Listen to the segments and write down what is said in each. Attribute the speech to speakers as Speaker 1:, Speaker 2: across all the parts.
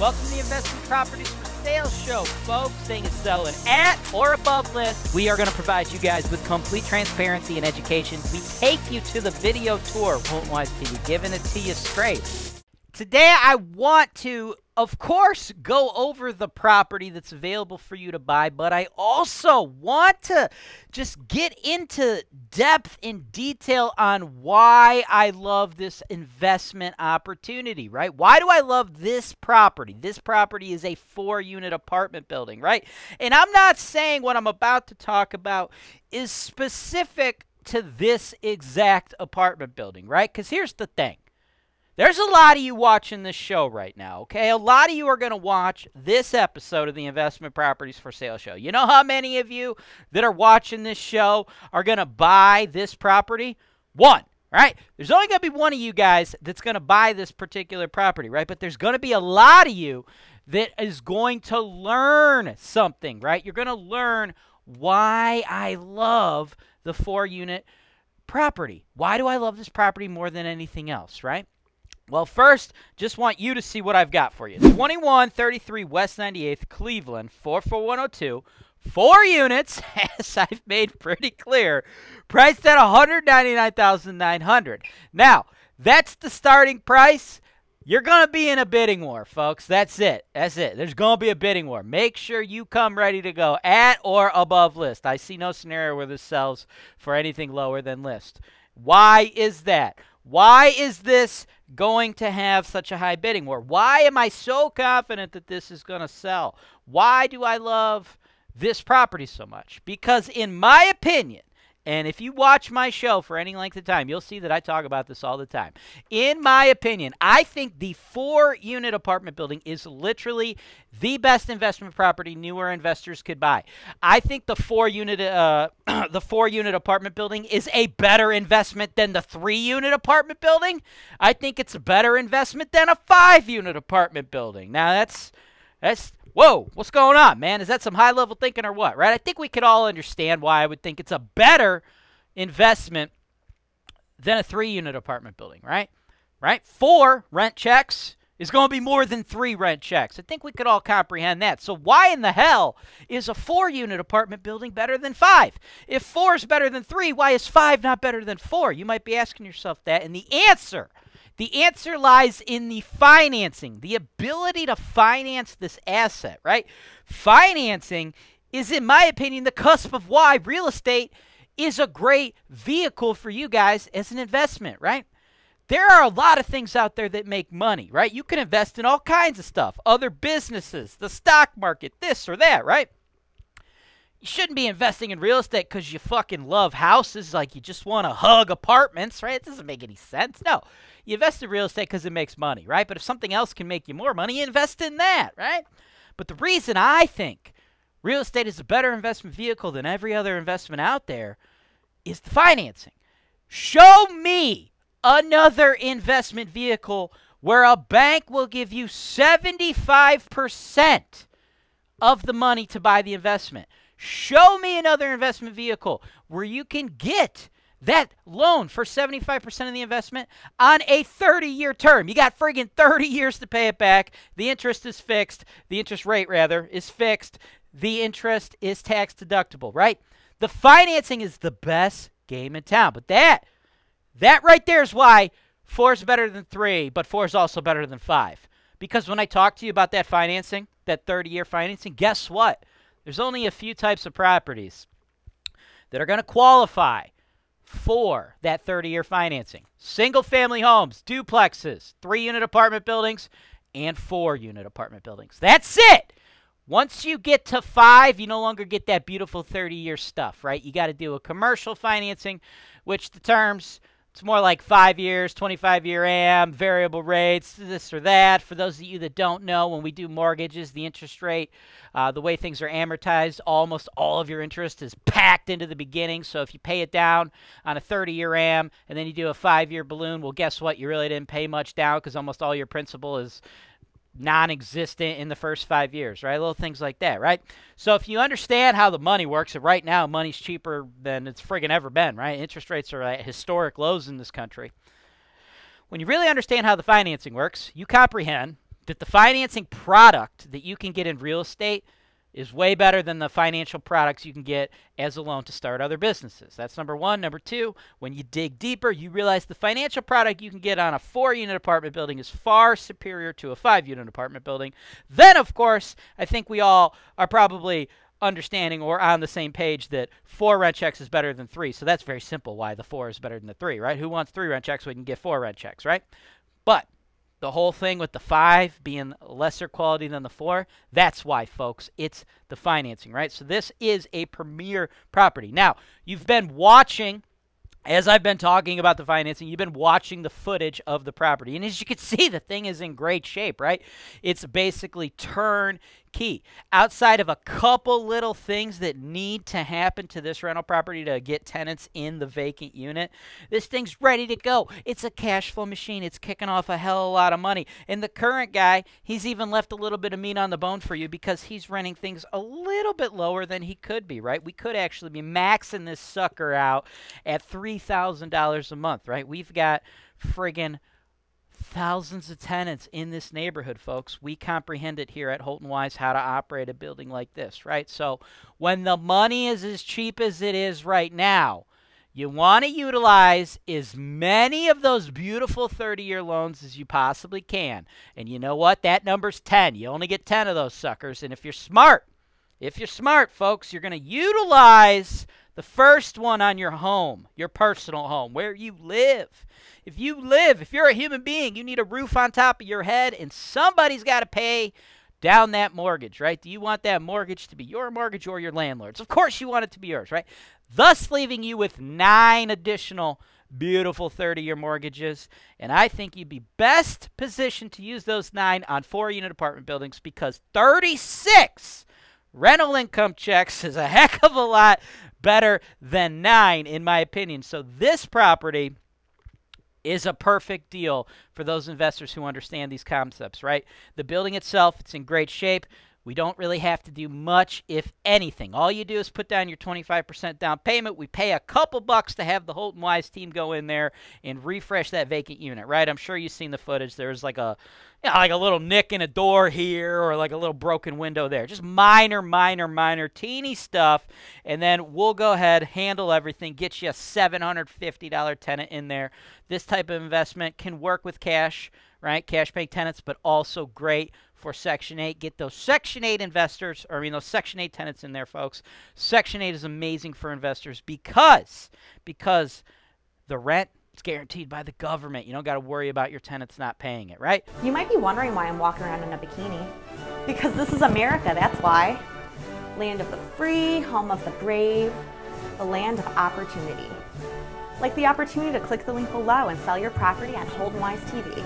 Speaker 1: Welcome to the Investment Properties for Sale Show, folks. Thing is selling at or above list. We are going to provide you guys with complete transparency and education. We take you to the video tour. Won't to you, giving it to you straight. Today, I want to, of course, go over the property that's available for you to buy, but I also want to just get into depth and detail on why I love this investment opportunity, right? Why do I love this property? This property is a four unit apartment building, right? And I'm not saying what I'm about to talk about is specific to this exact apartment building, right? Because here's the thing there's a lot of you watching this show right now, okay? A lot of you are going to watch this episode of the Investment Properties for Sale show. You know how many of you that are watching this show are going to buy this property? One, right? There's only going to be one of you guys that's going to buy this particular property, right? But there's going to be a lot of you that is going to learn something, right? You're going to learn why I love the four unit property. Why do I love this property more than anything else, right? Well, first, just want you to see what I've got for you. 2133 West 98th, Cleveland, 44102. Four units, as I've made pretty clear, priced at 199900 Now, that's the starting price. You're going to be in a bidding war, folks. That's it. That's it. There's going to be a bidding war. Make sure you come ready to go at or above list. I see no scenario where this sells for anything lower than list. Why is that? Why is this going to have such a high bidding war? Why am I so confident that this is going to sell? Why do I love this property so much? Because, in my opinion, and if you watch my show for any length of time, you'll see that I talk about this all the time. In my opinion, I think the four unit apartment building is literally the best investment property newer investors could buy. I think the four unit uh, the four unit apartment building is a better investment than the three unit apartment building. I think it's a better investment than a five unit apartment building. Now that's that's whoa, what's going on, man? Is that some high level thinking or what, right? I think we could all understand why I would think it's a better investment than a three unit apartment building, right? Right? Four rent checks is going to be more than three rent checks. I think we could all comprehend that. So, why in the hell is a four unit apartment building better than five? If four is better than three, why is five not better than four? You might be asking yourself that. And the answer the answer lies in the financing, the ability to finance this asset, right? Financing is, in my opinion, the cusp of why real estate is a great vehicle for you guys as an investment, right? There are a lot of things out there that make money, right? You can invest in all kinds of stuff, other businesses, the stock market, this or that, right? you shouldn't be investing in real estate because you fucking love houses, like you just want to hug apartments, right? It doesn't make any sense. No, you invest in real estate because it makes money, right? But if something else can make you more money, invest in that, right? But the reason I think real estate is a better investment vehicle than every other investment out there is the financing. Show me another investment vehicle where a bank will give you 75% of the money to buy the investment. Show me another investment vehicle where you can get that loan for 75% of the investment on a 30 year term. You got friggin' 30 years to pay it back. The interest is fixed. The interest rate, rather, is fixed. The interest is tax deductible, right? The financing is the best game in town. But that, that right there is why four is better than three, but four is also better than five. Because when I talk to you about that financing, that 30 year financing, guess what? There's only a few types of properties that are going to qualify for that 30 year financing single family homes, duplexes, three unit apartment buildings, and four unit apartment buildings. That's it. Once you get to five, you no longer get that beautiful 30 year stuff, right? You got to deal with commercial financing, which the terms it's more like five years, 25 year AM, variable rates, this or that. For those of you that don't know, when we do mortgages, the interest rate, uh, the way things are amortized, almost all of your interest is packed into the beginning. So if you pay it down on a 30 year AM and then you do a five year balloon, well, guess what? You really didn't pay much down because almost all your principal is non existent in the first five years, right? Little things like that, right? So if you understand how the money works, and right now money's cheaper than it's friggin' ever been, right? Interest rates are at historic lows in this country. When you really understand how the financing works, you comprehend that the financing product that you can get in real estate is way better than the financial products you can get as a loan to start other businesses. That's number one. Number two, when you dig deeper, you realize the financial product you can get on a four unit apartment building is far superior to a five unit apartment building. Then, of course, I think we all are probably understanding or on the same page that four rent checks is better than three. So that's very simple why the four is better than the three, right? Who wants three rent checks when you can get four rent checks, right? But the whole thing with the five being lesser quality than the four. That's why, folks. It's the financing, right? So this is a premier property. Now, you've been watching. As I've been talking about the financing, you've been watching the footage of the property. And as you can see, the thing is in great shape, right? It's basically turn key. Outside of a couple little things that need to happen to this rental property to get tenants in the vacant unit, this thing's ready to go. It's a cash flow machine. It's kicking off a hell of a lot of money. And the current guy, he's even left a little bit of meat on the bone for you because he's renting things a little bit lower than he could be, right? We could actually be maxing this sucker out at $3,000 a month, right? We've got friggin' thousands of tenants in this neighborhood, folks. We comprehend it here at Holton Wise how to operate a building like this, right? So when the money is as cheap as it is right now, you want to utilize as many of those beautiful 30 year loans as you possibly can. And you know what? That number's 10. You only get 10 of those suckers. And if you're smart, if you're smart, folks, you're going to utilize the first one on your home, your personal home, where you live. If you live, if you're a human being, you need a roof on top of your head, and somebody's got to pay down that mortgage, right? Do you want that mortgage to be your mortgage or your landlord's? Of course, you want it to be yours, right? Thus, leaving you with nine additional beautiful 30 year mortgages. And I think you'd be best positioned to use those nine on four unit apartment buildings because 36 rental income checks is a heck of a lot better than nine, in my opinion. So this property is a perfect deal for those investors who understand these concepts, right? The building itself, it's in great shape. We don't really have to do much, if anything. All you do is put down your 25% down payment. We pay a couple bucks to have the Holton Wise team go in there and refresh that vacant unit, right? I'm sure you've seen the footage. There's like a you know, like a little nick in a door here or like a little broken window there. Just minor, minor, minor, teeny stuff. And then we'll go ahead, handle everything, get you a $750 tenant in there. This type of investment can work with cash, right? Cash pay tenants, but also great for Section 8. Get those Section 8 investors, or I mean those Section 8 tenants in there, folks. Section 8 is amazing for investors because because the rent it's guaranteed by the government. You don't got to worry about your tenants not paying it, right? You might be wondering why I'm walking around in a bikini. Because this is America, that's why. Land of the free, home of the brave, the land of opportunity. Like the opportunity to click the link below and sell your property on Holden Wise TV.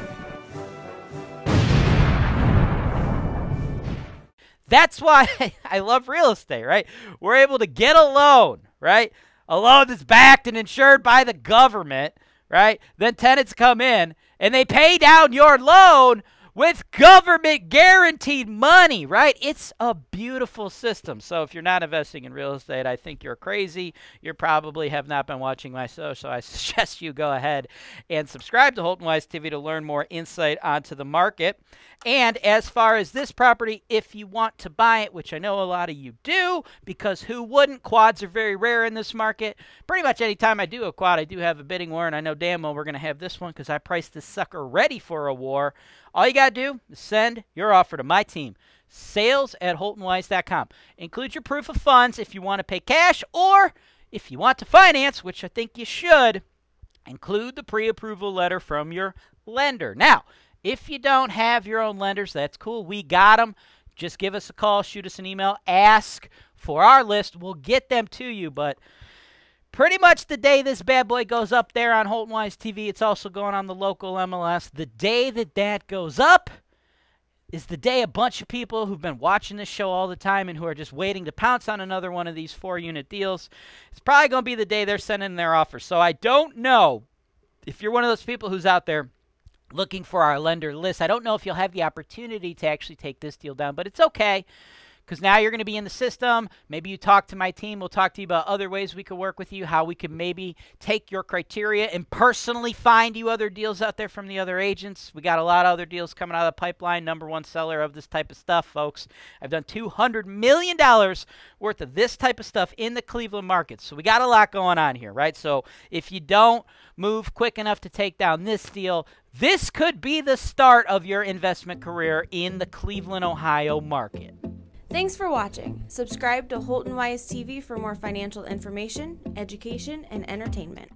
Speaker 1: That's why I love real estate, right? We're able to get a loan, right? A loan that's backed and insured by the government, right? Then tenants come in and they pay down your loan with government guaranteed money, right? It's a beautiful system. So if you're not investing in real estate, I think you're crazy. You probably have not been watching my show, so I suggest you go ahead and subscribe to Holton Wise TV to learn more insight onto the market. And as far as this property, if you want to buy it, which I know a lot of you do, because who wouldn't? Quads are very rare in this market. Pretty much any time I do a quad, I do have a bidding war, and I know damn well we're going to have this one because I priced this sucker ready for a war. All you got to do is send your offer to my team, sales at holtonwise.com. Include your proof of funds if you want to pay cash or if you want to finance, which I think you should, include the pre approval letter from your lender. Now, if you don't have your own lenders, that's cool. We got them. Just give us a call, shoot us an email, ask for our list. We'll get them to you, but pretty much the day this bad boy goes up there on Holton Wise TV. It's also going on the local MLS. The day that that goes up is the day a bunch of people who've been watching this show all the time and who are just waiting to pounce on another one of these four unit deals. It's probably going to be the day they're sending their offer. So I don't know if you're one of those people who's out there looking for our lender list. I don't know if you'll have the opportunity to actually take this deal down, but it's okay because now you're going to be in the system. Maybe you talk to my team. We'll talk to you about other ways we could work with you, how we could maybe take your criteria and personally find you other deals out there from the other agents. We got a lot of other deals coming out of the pipeline. Number one seller of this type of stuff, folks. I've done $200 million worth of this type of stuff in the Cleveland market. So we got a lot going on here, right? So if you don't move quick enough to take down this deal, this could be the start of your investment career in the Cleveland, Ohio market. Thanks for watching. Subscribe to Holton Wise TV for more financial information, education, and entertainment.